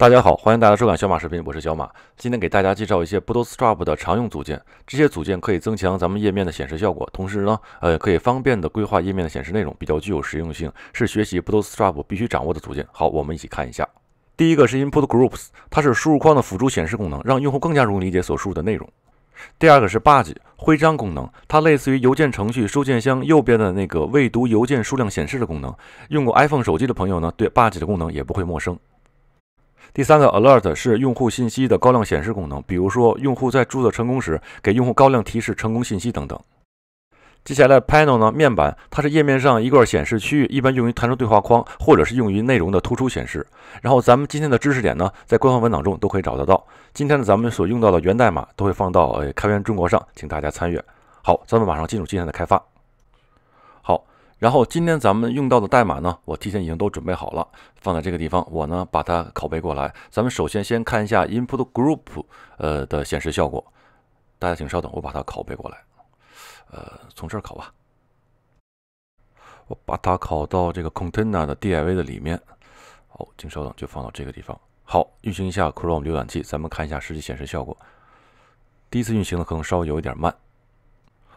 大家好，欢迎大家收看小马视频，我是小马。今天给大家介绍一些 Bootstrap 的常用组件，这些组件可以增强咱们页面的显示效果，同时呢，呃，可以方便的规划页面的显示内容，比较具有实用性，是学习 Bootstrap 必须掌握的组件。好，我们一起看一下。第一个是 Input Groups，它是输入框的辅助显示功能，让用户更加容易理解所输入的内容。第二个是 Badge，徽章功能，它类似于邮件程序收件箱右边的那个未读邮件数量显示的功能。用过 iPhone 手机的朋友呢，对 Badge 的功能也不会陌生。第三个 alert 是用户信息的高亮显示功能，比如说用户在注册成功时，给用户高亮提示成功信息等等。接下来 panel 呢，面板它是页面上一个显示区域，一般用于弹出对话框或者是用于内容的突出显示。然后咱们今天的知识点呢，在官方文档中都可以找得到。今天呢，咱们所用到的源代码都会放到呃开源中国上，请大家参与。好，咱们马上进入今天的开发。然后今天咱们用到的代码呢，我提前已经都准备好了，放在这个地方。我呢把它拷贝过来。咱们首先先看一下 input group 呃的显示效果。大家请稍等，我把它拷贝过来。呃，从这儿拷吧。我把它拷到这个 container 的 div 的里面。好，请稍等，就放到这个地方。好，运行一下 Chrome 浏览器，咱们看一下实际显示效果。第一次运行的可能稍微有一点慢。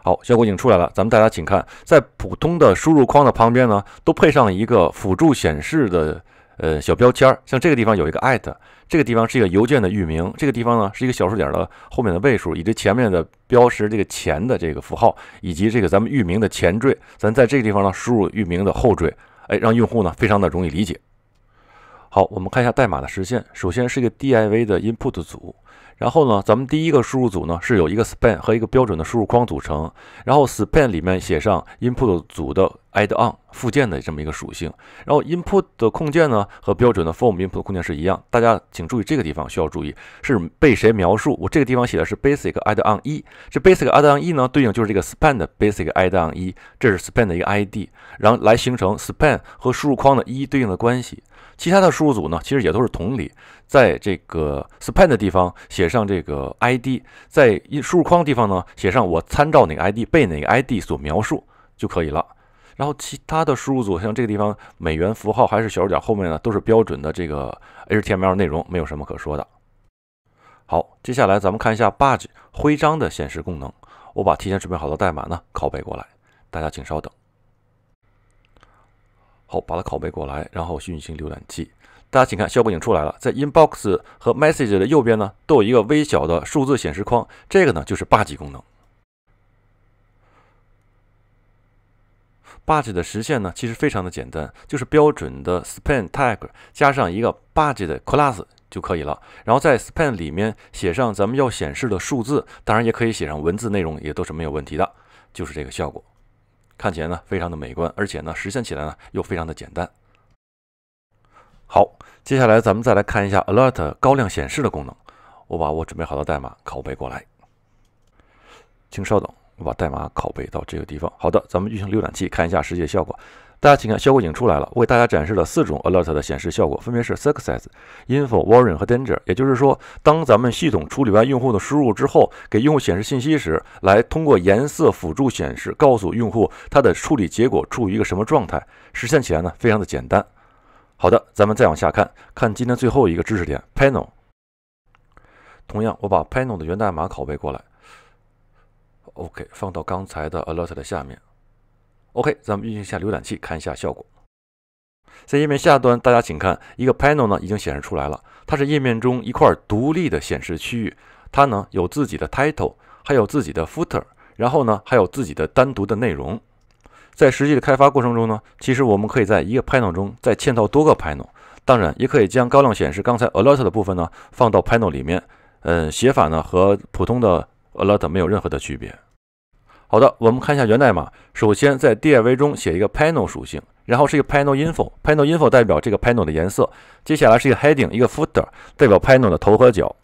好，效果已经出来了。咱们大家请看，在普通的输入框的旁边呢，都配上一个辅助显示的呃小标签儿。像这个地方有一个 at，这个地方是一个邮件的域名，这个地方呢是一个小数点的后面的位数，以及前面的标识这个钱的这个符号，以及这个咱们域名的前缀。咱在这个地方呢输入域名的后缀，哎，让用户呢非常的容易理解。好，我们看一下代码的实现。首先是一个 div 的 input 组。然后呢，咱们第一个输入组呢是有一个 span 和一个标准的输入框组成，然后 span 里面写上 input 组的。add-on 附件的这么一个属性，然后 input 的控件呢和标准的 form input 控件是一样，大家请注意这个地方需要注意是被谁描述，我这个地方写的是 basic add-on 一，这 basic add-on 一呢对应就是这个 span 的 basic add-on 一，这是 span 的一个 id，然后来形成 span 和输入框的一一对应的关系，其他的输入组呢其实也都是同理，在这个 span 的地方写上这个 id，在输入框地方呢写上我参照哪个 id 被哪个 id 所描述就可以了。然后其他的输入组，像这个地方美元符号还是小数点后面呢，都是标准的这个 HTML 内容，没有什么可说的。好，接下来咱们看一下 badge 徽章的显示功能。我把提前准备好的代码呢，拷贝过来，大家请稍等。好，把它拷贝过来，然后运行浏览器。大家请看，效果已经出来了。在 inbox 和 message 的右边呢，都有一个微小的数字显示框，这个呢就是 badge 功能。b u d g e 的实现呢，其实非常的简单，就是标准的 span tag 加上一个 b u d g e 的 class 就可以了。然后在 span 里面写上咱们要显示的数字，当然也可以写上文字内容，也都是没有问题的。就是这个效果，看起来呢非常的美观，而且呢实现起来呢又非常的简单。好，接下来咱们再来看一下 alert 高亮显示的功能。我把我准备好的代码拷贝过来，请稍等。把代码拷贝到这个地方。好的，咱们运行浏览器看一下实际效果。大家请看，效果已经出来了。为大家展示了四种 alert 的显示效果，分别是 success、info、warning 和 danger。也就是说，当咱们系统处理完用户的输入之后，给用户显示信息时，来通过颜色辅助显示，告诉用户它的处理结果处于一个什么状态。实现起来呢，非常的简单。好的，咱们再往下看，看今天最后一个知识点 panel。同样，我把 panel 的源代码拷贝过来。OK，放到刚才的 Alert 的下面。OK，咱们运行一下浏览器，看一下效果。在页面下端，大家请看，一个 Panel 呢已经显示出来了。它是页面中一块独立的显示区域，它呢有自己的 Title，还有自己的 Footer，然后呢还有自己的单独的内容。在实际的开发过程中呢，其实我们可以在一个 Panel 中再嵌套多个 Panel，当然也可以将高亮显示刚才 Alert 的部分呢放到 Panel 里面。嗯，写法呢和普通的 Alert 没有任何的区别。好的，我们看一下源代码。首先，在 div 中写一个 panel 属性，然后是一个 panel info，panel info 代表这个 panel 的颜色。接下来是一个 heading，一个 footer，代表 panel 的头和脚。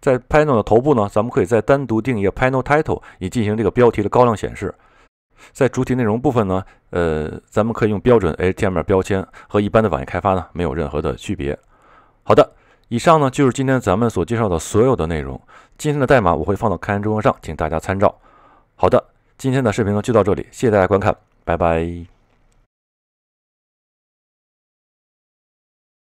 在 panel 的头部呢，咱们可以再单独定一个 panel title，以进行这个标题的高亮显示。在主体内容部分呢，呃，咱们可以用标准 HTML 标签，和一般的网页开发呢没有任何的区别。好的，以上呢就是今天咱们所介绍的所有的内容。今天的代码我会放到开源中央上，请大家参照。好的，今天的视频呢就到这里，谢谢大家观看，拜拜。